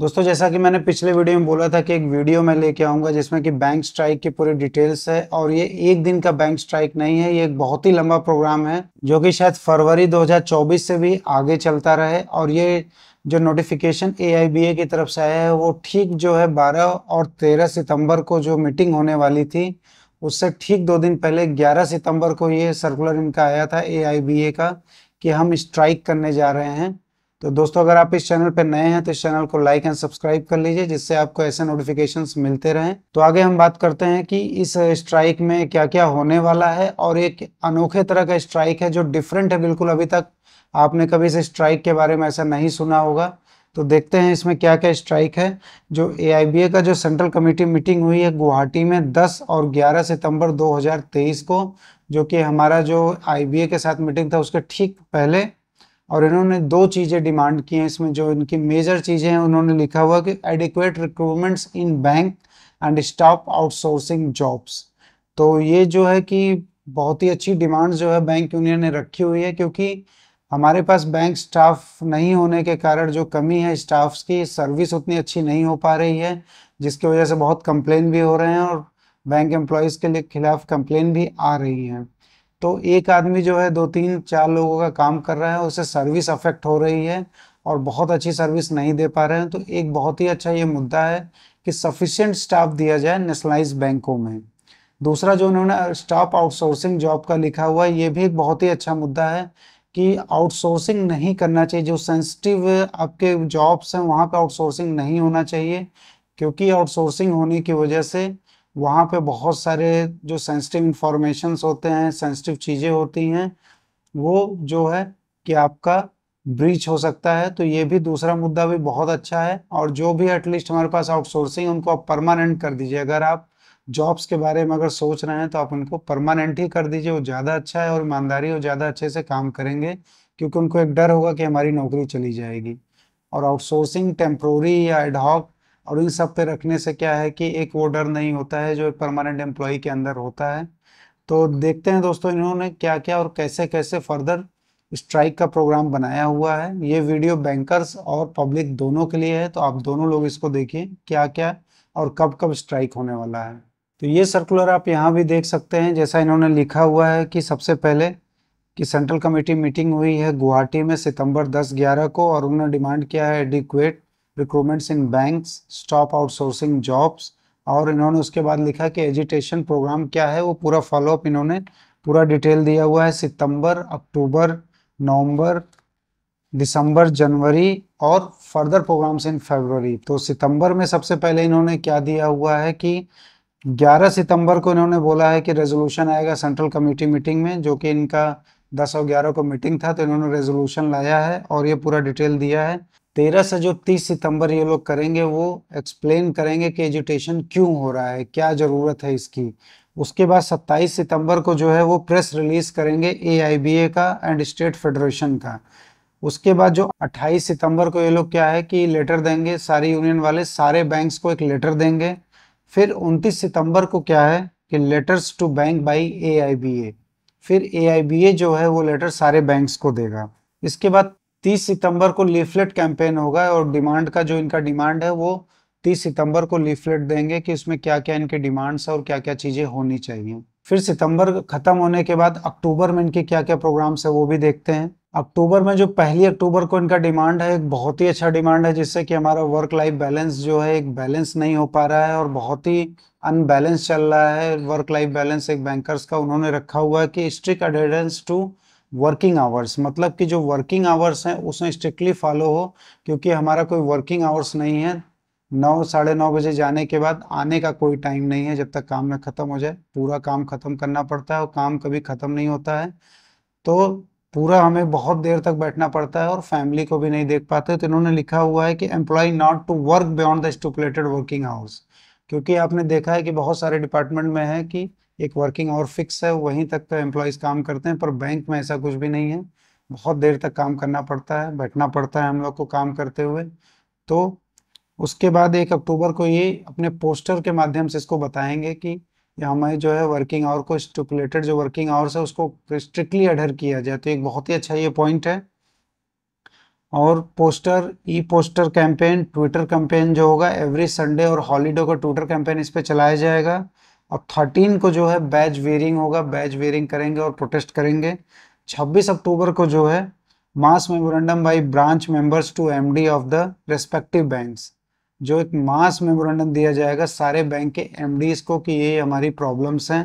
दोस्तों जैसा कि मैंने पिछले वीडियो में बोला था कि एक वीडियो मैं लेके आऊंगा जिसमें कि बैंक स्ट्राइक की पूरी डिटेल्स है और ये एक दिन का बैंक स्ट्राइक नहीं है ये एक बहुत ही लंबा प्रोग्राम है जो कि शायद फरवरी 2024 से भी आगे चलता रहे और ये जो नोटिफिकेशन ए की तरफ से आया है वो ठीक जो है बारह और तेरह सितंबर को जो मीटिंग होने वाली थी उससे ठीक दो दिन पहले ग्यारह सितम्बर को ये सर्कुलर इनका आया था ए का कि हम स्ट्राइक करने जा रहे हैं तो दोस्तों अगर आप इस चैनल पर नए हैं तो इस चैनल को लाइक एंड सब्सक्राइब कर लीजिए जिससे आपको ऐसे नोटिफिकेशन मिलते रहें तो आगे हम बात करते हैं कि इस स्ट्राइक में क्या क्या होने वाला है और एक अनोखे तरह का स्ट्राइक है जो डिफरेंट है बिल्कुल अभी तक आपने कभी इस स्ट्राइक के बारे में ऐसा नहीं सुना होगा तो देखते हैं इसमें क्या क्या स्ट्राइक है जो ए का जो सेंट्रल कमेटी मीटिंग हुई है गुवाहाटी में 10 और 11 सितंबर 2023 को जो कि हमारा जो आई के साथ मीटिंग था उसके ठीक पहले और इन्होंने दो चीज़ें डिमांड की हैं इसमें जो इनकी मेजर चीज़ें हैं उन्होंने लिखा हुआ कि adequate recruitments in bank and stop outsourcing jobs तो ये जो है कि बहुत ही अच्छी डिमांड जो है बैंक यूनियन ने रखी हुई है क्योंकि हमारे पास बैंक स्टाफ नहीं होने के कारण जो कमी है स्टाफ्स की सर्विस उतनी अच्छी नहीं हो पा रही है जिसकी वजह से बहुत कंप्लेन भी हो रहे हैं और बैंक एम्प्लॉयज़ के लिए खिलाफ कंप्लेन भी आ रही हैं तो एक आदमी जो है दो तीन चार लोगों का काम कर रहा है उसे सर्विस अफेक्ट हो रही है और बहुत अच्छी सर्विस नहीं दे पा रहे हैं तो एक बहुत ही अच्छा ये मुद्दा है कि सफिशियंट स्टाफ दिया जाए नेशनलाइज बैंकों में दूसरा जो उन्होंने स्टाफ आउटसोर्सिंग जॉब का लिखा हुआ है ये भी एक बहुत ही अच्छा मुद्दा है कि आउटसोर्सिंग नहीं करना चाहिए जो सेंसिटिव आपके जॉब्स हैं वहाँ पर आउटसोर्सिंग नहीं होना चाहिए क्योंकि आउटसोर्सिंग होने की वजह से वहाँ पे बहुत सारे जो सेंसिटिव इंफॉर्मेशन होते हैं सेंसिटिव चीज़ें होती हैं वो जो है कि आपका ब्रीच हो सकता है तो ये भी दूसरा मुद्दा भी बहुत अच्छा है और जो भी एटलीस्ट हमारे पास आउटसोर्सिंग उनको आप परमानेंट कर दीजिए अगर आप जॉब्स के बारे में अगर सोच रहे हैं तो आप उनको परमानेंट ही कर दीजिए वो ज़्यादा अच्छा है और ईमानदारी और ज़्यादा अच्छे से काम करेंगे क्योंकि उनको एक डर होगा कि हमारी नौकरी चली जाएगी और आउटसोर्सिंग टेम्प्रोरी या एडहॉक और इन सब पे रखने से क्या है कि एक वो डर नहीं होता है जो एक परमानेंट एम्प्लॉय के अंदर होता है तो देखते हैं दोस्तों इन्होंने क्या क्या और कैसे कैसे फर्दर स्ट्राइक का प्रोग्राम बनाया हुआ है ये वीडियो बैंकर्स और पब्लिक दोनों के लिए है तो आप दोनों लोग इसको देखिए क्या क्या और कब कब स्ट्राइक होने वाला है तो ये सर्कुलर आप यहाँ भी देख सकते हैं जैसा इन्होंने लिखा हुआ है कि सबसे पहले कि सेंट्रल कमेटी मीटिंग हुई है गुवाहाटी में सितंबर 10-11 को और उन्होंने डिमांड किया है adequate recruitments in banks stop outsourcing jobs और इन्होंने उसके बाद लिखा कि एजुटेशन प्रोग्राम क्या है वो पूरा फॉलोअप इन्होंने पूरा डिटेल दिया हुआ है सितंबर अक्टूबर नवंबर दिसंबर जनवरी और फर्दर प्रोग्राम्स इन फरवरी तो सितंबर में सबसे पहले इन्होंने क्या दिया हुआ है कि 11 सितंबर को इन्होंने बोला है कि रेजोल्यूशन आएगा सेंट्रल कमेटी मीटिंग में जो कि इनका 10 और 11 को मीटिंग था तो इन्होंने रेजोल्यूशन लाया है और ये पूरा डिटेल दिया है तेरह से जो तीस सितंबर ये लोग करेंगे वो एक्सप्लेन करेंगे कि एजुटेशन क्यों हो रहा है क्या ज़रूरत है इसकी उसके बाद सत्ताईस सितंबर को जो है वो प्रेस रिलीज़ करेंगे ए का एंड स्टेट फेडरेशन का उसके बाद जो 28 सितंबर को ये लोग क्या है कि लेटर देंगे सारी यूनियन वाले सारे बैंक्स को एक लेटर देंगे फिर 29 सितंबर को क्या है कि letters to bank by a फिर ए जो है वो लेटर सारे बैंक्स को देगा इसके बाद तीस सितंबर को लीफलेट कैंपेन होगा और डिमांड का जो इनका डिमांड है वो तीस सितंबर को लीफलेट देंगे कि उसमें क्या क्या इनके डिमांड्स है और क्या क्या चीज़ें होनी चाहिए फिर सितंबर खत्म होने के बाद अक्टूबर में इनके क्या क्या प्रोग्राम्स है वो भी देखते हैं अक्टूबर में जो पहली अक्टूबर को इनका डिमांड है एक बहुत ही अच्छा डिमांड है जिससे कि हमारा वर्क लाइफ बैलेंस जो है एक बैलेंस नहीं हो पा रहा है और बहुत ही अनबैलेंस चल रहा है वर्क लाइफ बैलेंस एक बैंकर्स का उन्होंने रखा हुआ है कि strict adherence to working hours मतलब कि जो वर्किंग आवर्स हैं उसमें स्ट्रिक्टली फॉलो हो क्योंकि हमारा कोई वर्किंग आवर्स नहीं है नौ साढ़े नौ बजे जाने के बाद आने का कोई टाइम नहीं है जब तक काम ना ख़त्म हो जाए पूरा काम ख़त्म करना पड़ता है और काम कभी ख़त्म नहीं होता है तो पूरा हमें बहुत देर तक बैठना पड़ता है और फैमिली को भी नहीं देख पाते तो इन्होंने लिखा हुआ है कि employee not to work beyond the stipulated working hours क्योंकि आपने देखा है कि बहुत सारे डिपार्टमेंट में है कि एक वर्किंग और फिक्स है वहीं तक तो एम्प्लॉयज़ काम करते हैं पर बैंक में ऐसा कुछ भी नहीं है बहुत देर तक काम करना पड़ता है बैठना पड़ता है हम लोग को काम करते हुए तो उसके बाद एक अक्टूबर को ये अपने पोस्टर के माध्यम से इसको बताएंगे कि हमें जो है वर्किंग आवर को स्टिपुलेटेड जो वर्किंग आवर्स है उसको स्ट्रिक्टली अडर किया जाए तो एक बहुत ही अच्छा ये पॉइंट है और poster e poster campaign Twitter campaign जो होगा एवरी संडे और हॉलीडे का ट्विटर कैंपेन इस पर चलाया जाएगा और थर्टीन को जो है बैच वेयरिंग होगा बैच वेयरिंग करेंगे और प्रोटेस्ट करेंगे छब्बीस अक्टूबर को जो है mass memorandum by branch members to MD of the respective banks जो एक मास मेमोरेंडम दिया जाएगा सारे बैंक के एमडीज को कि ये हमारी प्रॉब्लम्स हैं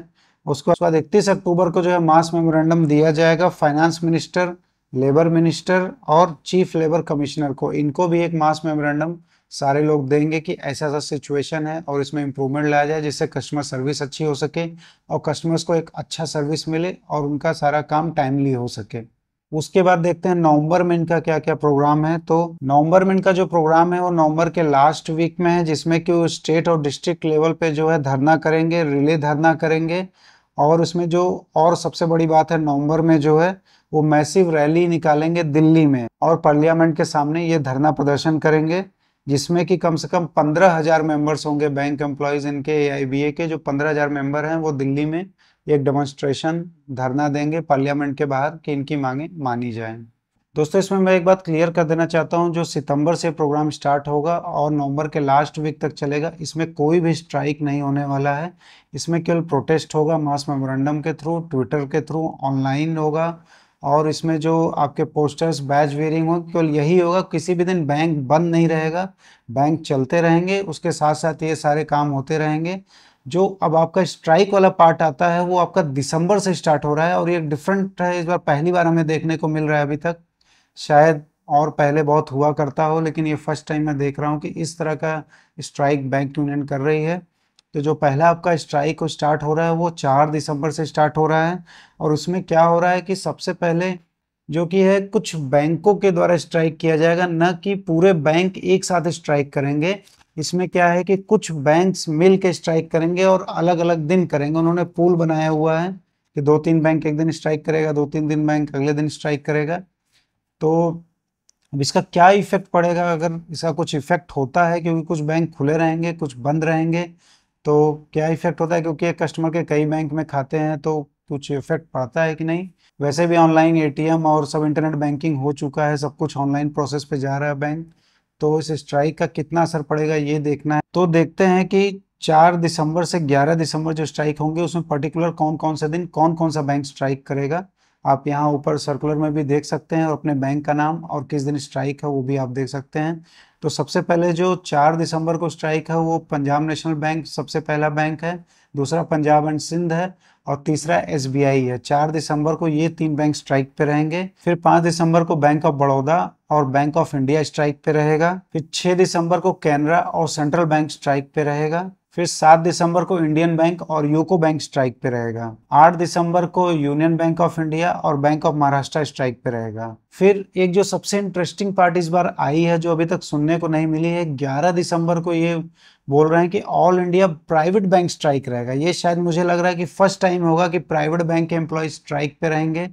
उसके बाद इकतीस अक्टूबर को जो है मास मेमोरेंडम दिया जाएगा फाइनेंस मिनिस्टर लेबर मिनिस्टर और चीफ लेबर कमिश्नर को इनको भी एक मास मेमोरेंडम सारे लोग देंगे कि ऐसा ऐसा सिचुएशन है और इसमें इम्प्रूवमेंट लाया जाए जिससे कस्टमर सर्विस अच्छी हो सके और कस्टमर्स को एक अच्छा सर्विस मिले और उनका सारा काम टाइमली हो सके उसके बाद देखते हैं नवंबर में इनका क्या क्या प्रोग्राम है तो नवंबर में इनका जो प्रोग्राम है वो नवंबर के लास्ट वीक में है जिसमें कि वो स्टेट और डिस्ट्रिक्ट लेवल पे जो है धरना करेंगे रिले धरना करेंगे और उसमें जो और सबसे बड़ी बात है नवंबर में जो है वो मैसिव रैली निकालेंगे दिल्ली में और पार्लियामेंट के सामने ये धरना प्रदर्शन करेंगे जिसमें कि कम से कम पंद्रह हजार मेंबर्स होंगे बैंक एम्प्लॉयज इनके ए के जो पंद्रह हजार मेंबर हैं वो दिल्ली में एक डेमोन्स्ट्रेशन धरना देंगे पार्लियामेंट के बाहर कि इनकी मांगे मानी जाए दोस्तों इसमें मैं एक बात क्लियर कर देना चाहता हूं जो सितंबर से प्रोग्राम स्टार्ट होगा और नवंबर के लास्ट वीक तक चलेगा इसमें कोई भी स्ट्राइक नहीं होने वाला है इसमें केवल प्रोटेस्ट होगा मास मेमोरेंडम के थ्रू ट्विटर के थ्रू ऑनलाइन होगा और इसमें जो आपके पोस्टर्स बैच वेयरिंग हो केवल यही होगा किसी भी दिन बैंक बंद नहीं रहेगा बैंक चलते रहेंगे उसके साथ साथ ये सारे काम होते रहेंगे जो अब आपका स्ट्राइक वाला पार्ट आता है वो आपका दिसंबर से स्टार्ट हो रहा है और ये डिफरेंट है इस बार पहली बार हमें देखने को मिल रहा है अभी तक शायद और पहले बहुत हुआ करता हो लेकिन ये फर्स्ट टाइम मैं देख रहा हूँ कि इस तरह का स्ट्राइक बैंक यूनियन कर रही है तो जो पहला आपका स्ट्राइक स्टार्ट हो रहा है वो चार दिसंबर से स्टार्ट हो रहा है और उसमें क्या हो रहा है कि सबसे पहले जो कि है कुछ बैंकों के द्वारा स्ट्राइक किया जाएगा न कि पूरे बैंक एक साथ स्ट्राइक करेंगे इसमें क्या है कि कुछ बैंक्स मिल के स्ट्राइक करेंगे और अलग अलग दिन करेंगे उन्होंने पूल बनाया हुआ है कि दो तीन बैंक एक दिन स्ट्राइक करेगा दो तीन दिन बैंक अगले दिन स्ट्राइक करेगा तो अब इसका क्या इफेक्ट पड़ेगा अगर इसका कुछ इफेक्ट होता है क्योंकि कुछ बैंक खुले रहेंगे कुछ बंद रहेंगे तो क्या इफेक्ट होता है क्योंकि कस्टमर के कई बैंक में खाते हैं तो कुछ इफेक्ट पड़ता है कि नहीं वैसे भी ऑनलाइन एटीएम और सब इंटरनेट बैंकिंग हो चुका है सब कुछ ऑनलाइन प्रोसेस पे जा रहा है बैंक तो इस स्ट्राइक का कितना असर पड़ेगा ये देखना है तो देखते हैं कि चार दिसंबर से ग्यारह दिसंबर जो स्ट्राइक होंगे उसमें पर्टिकुलर कौन कौन से दिन कौन कौन सा बैंक स्ट्राइक करेगा आप यहाँ ऊपर सर्कुलर में भी देख सकते हैं और अपने बैंक का नाम और किस दिन स्ट्राइक है वो भी आप देख सकते हैं तो सबसे पहले जो चार दिसंबर को स्ट्राइक है वो पंजाब नेशनल बैंक सबसे पहला बैंक है दूसरा पंजाब एंड सिंध है और तीसरा एस है चार दिसंबर को ये तीन बैंक स्ट्राइक पे रहेंगे फिर पांच दिसंबर को बैंक ऑफ बड़ौदा और बैंक ऑफ इंडिया स्ट्राइक पे रहेगा फिर छह दिसंबर को कैनरा और सेंट्रल बैंक स्ट्राइक पे रहेगा फिर सात दिसंबर को इंडियन बैंक और यूको बैंक स्ट्राइक पे रहेगा आठ दिसंबर को यूनियन बैंक ऑफ इंडिया और बैंक ऑफ महाराष्ट्र स्ट्राइक पे रहेगा फिर एक जो सबसे इंटरेस्टिंग पार्ट इस बार आई है जो अभी तक सुनने को नहीं मिली है ग्यारह दिसंबर को ये बोल रहे हैं कि all India private bank strike रहेगा ये शायद मुझे लग रहा है कि फर्स्ट टाइम होगा कि प्राइवेट बैंक के एम्प्लॉय स्ट्राइक पे रहेंगे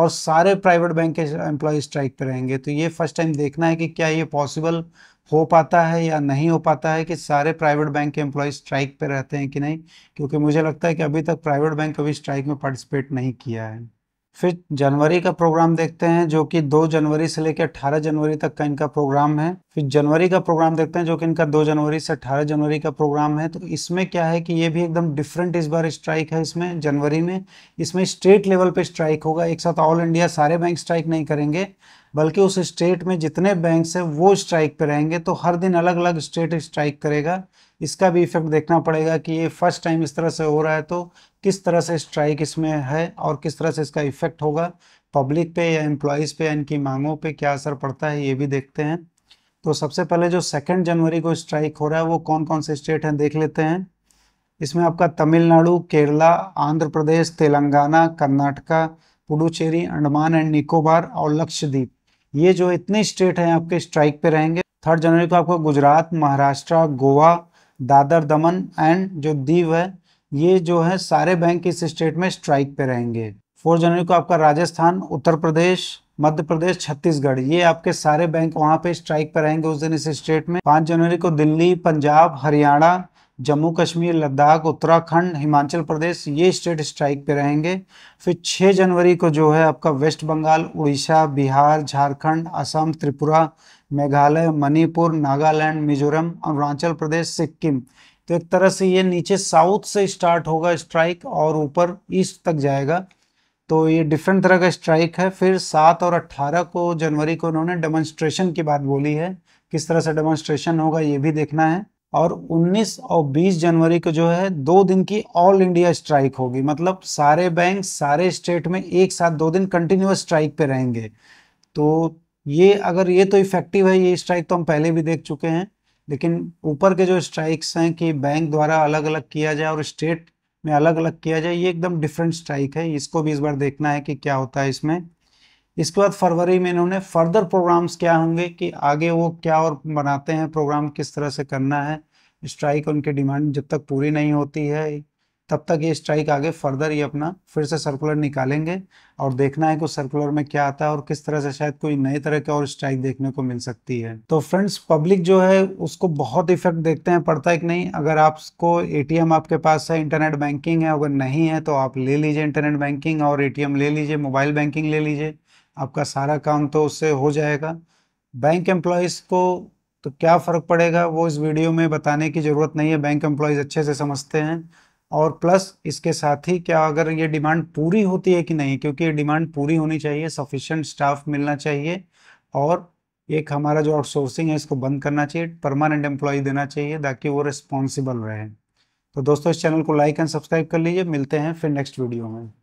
और सारे प्राइवेट बैंक के एम्प्लॉय स्ट्राइक पे रहेंगे तो ये फर्स्ट टाइम देखना है कि क्या ये पॉसिबल हो पाता है या नहीं हो पाता है कि सारे प्राइवेट बैंक के एम्प्लॉय स्ट्राइक पे रहते हैं कि नहीं क्योंकि मुझे लगता है कि अभी तक प्राइवेट बैंक कभी स्ट्राइक में पार्टिसिपेट नहीं किया है फिर जनवरी का प्रोग्राम देखते हैं जो कि 2 जनवरी से लेकर 18 जनवरी तक का इनका प्रोग्राम है फिर जनवरी का प्रोग्राम देखते हैं जो कि इनका 2 जनवरी से 18 जनवरी का प्रोग्राम है तो इसमें क्या है कि ये भी एकदम डिफरेंट इस बार स्ट्राइक है इसमें जनवरी में इसमें स्टेट लेवल पे स्ट्राइक होगा एक साथ ऑल इंडिया सारे बैंक स्ट्राइक नहीं करेंगे बल्कि उस स्टेट में जितने बैंक्स हैं वो स्ट्राइक पर रहेंगे तो हर दिन अलग अलग स्टेट स्ट्राइक करेगा इसका भी इफेक्ट देखना पड़ेगा कि ये फर्स्ट टाइम इस तरह से हो रहा है तो किस तरह से स्ट्राइक इसमें है और किस तरह से इसका इफेक्ट होगा पब्लिक पे या एम्प्लॉयज़ पे या इनकी मांगों पे क्या असर पड़ता है ये भी देखते हैं तो सबसे पहले जो सेकेंड जनवरी को स्ट्राइक हो रहा है वो कौन कौन से स्टेट हैं देख लेते हैं इसमें आपका तमिलनाडु केरला आंध्र प्रदेश तेलंगाना कर्नाटका पुडुचेरी अंडमान एंड निकोबार और लक्षद्वीप ये जो इतने स्टेट हैं आपके स्ट्राइक पे रहेंगे थर्ड जनवरी को आपको गुजरात महाराष्ट्र गोवा दादर दमन एंड जो दीव है ये जो है सारे बैंक इस स्टेट में स्ट्राइक पे रहेंगे फोर्थ जनवरी को आपका राजस्थान उत्तर प्रदेश मध्य प्रदेश छत्तीसगढ़ ये आपके सारे बैंक वहां पे स्ट्राइक पर रहेंगे उस दिन इस स्टेट में पांच जनवरी को दिल्ली पंजाब हरियाणा जम्मू कश्मीर लद्दाख उत्तराखंड हिमाचल प्रदेश ये स्टेट स्ट्राइक पे रहेंगे फिर 6 जनवरी को जो है आपका वेस्ट बंगाल उड़ीसा बिहार झारखंड असम त्रिपुरा मेघालय मणिपुर नागालैंड मिजोरम अरुणाचल प्रदेश सिक्किम तो एक तरह से ये नीचे साउथ से स्टार्ट होगा स्ट्राइक और ऊपर ईस्ट तक जाएगा तो ये डिफरेंट तरह का स्ट्राइक है फिर सात और अट्ठारह को जनवरी को उन्होंने डेमोन्स्ट्रेशन की बात बोली है किस तरह से डेमोन्स्ट्रेशन होगा ये भी देखना है और 19 और 20 जनवरी को जो है दो दिन की ऑल इंडिया स्ट्राइक होगी मतलब सारे बैंक सारे स्टेट में एक साथ दो दिन कंटिन्यूस स्ट्राइक पे रहेंगे तो ये अगर ये तो इफेक्टिव है ये स्ट्राइक तो हम पहले भी देख चुके हैं लेकिन ऊपर के जो स्ट्राइक्स हैं कि बैंक द्वारा अलग अलग किया जाए और स्टेट में अलग अलग किया जाए ये एकदम डिफरेंट स्ट्राइक है इसको भी इस बार देखना है कि क्या होता है इसमें इसके बाद फरवरी में इन्होंने फर्दर प्रोग्राम्स क्या होंगे कि आगे वो क्या और बनाते हैं प्रोग्राम किस तरह से करना है स्ट्राइक उनकी डिमांड जब तक पूरी नहीं होती है तब तक ये स्ट्राइक आगे फर्दर ये अपना फिर से सर्कुलर निकालेंगे और देखना है कि सर्कुलर में क्या आता है और किस तरह से शायद कोई नए तरह के और स्ट्राइक देखने को मिल सकती है तो फ्रेंड्स पब्लिक जो है उसको बहुत इफेक्ट देखते हैं पड़ता है कि नहीं अगर आपको एटीएम आपके पास है इंटरनेट बैंकिंग है अगर नहीं है तो आप ले लीजिए इंटरनेट बैंकिंग और ए ले लीजिए मोबाइल बैंकिंग ले लीजिए आपका सारा काम तो उससे हो जाएगा बैंक एम्प्लॉयज़ को तो क्या फ़र्क पड़ेगा वो इस वीडियो में बताने की ज़रूरत नहीं है बैंक एम्प्लॉयज़ अच्छे से समझते हैं और प्लस इसके साथ ही क्या अगर ये डिमांड पूरी होती है कि नहीं क्योंकि ये डिमांड पूरी होनी चाहिए सफिशेंट स्टाफ मिलना चाहिए और एक हमारा जो आउटसोर्सिंग है इसको बंद करना चाहिए परमानेंट एम्प्लॉय देना चाहिए ताकि वो रिस्पॉन्सिबल रहे तो दोस्तों इस चैनल को लाइक एंड सब्सक्राइब कर लीजिए मिलते हैं फिर नेक्स्ट वीडियो में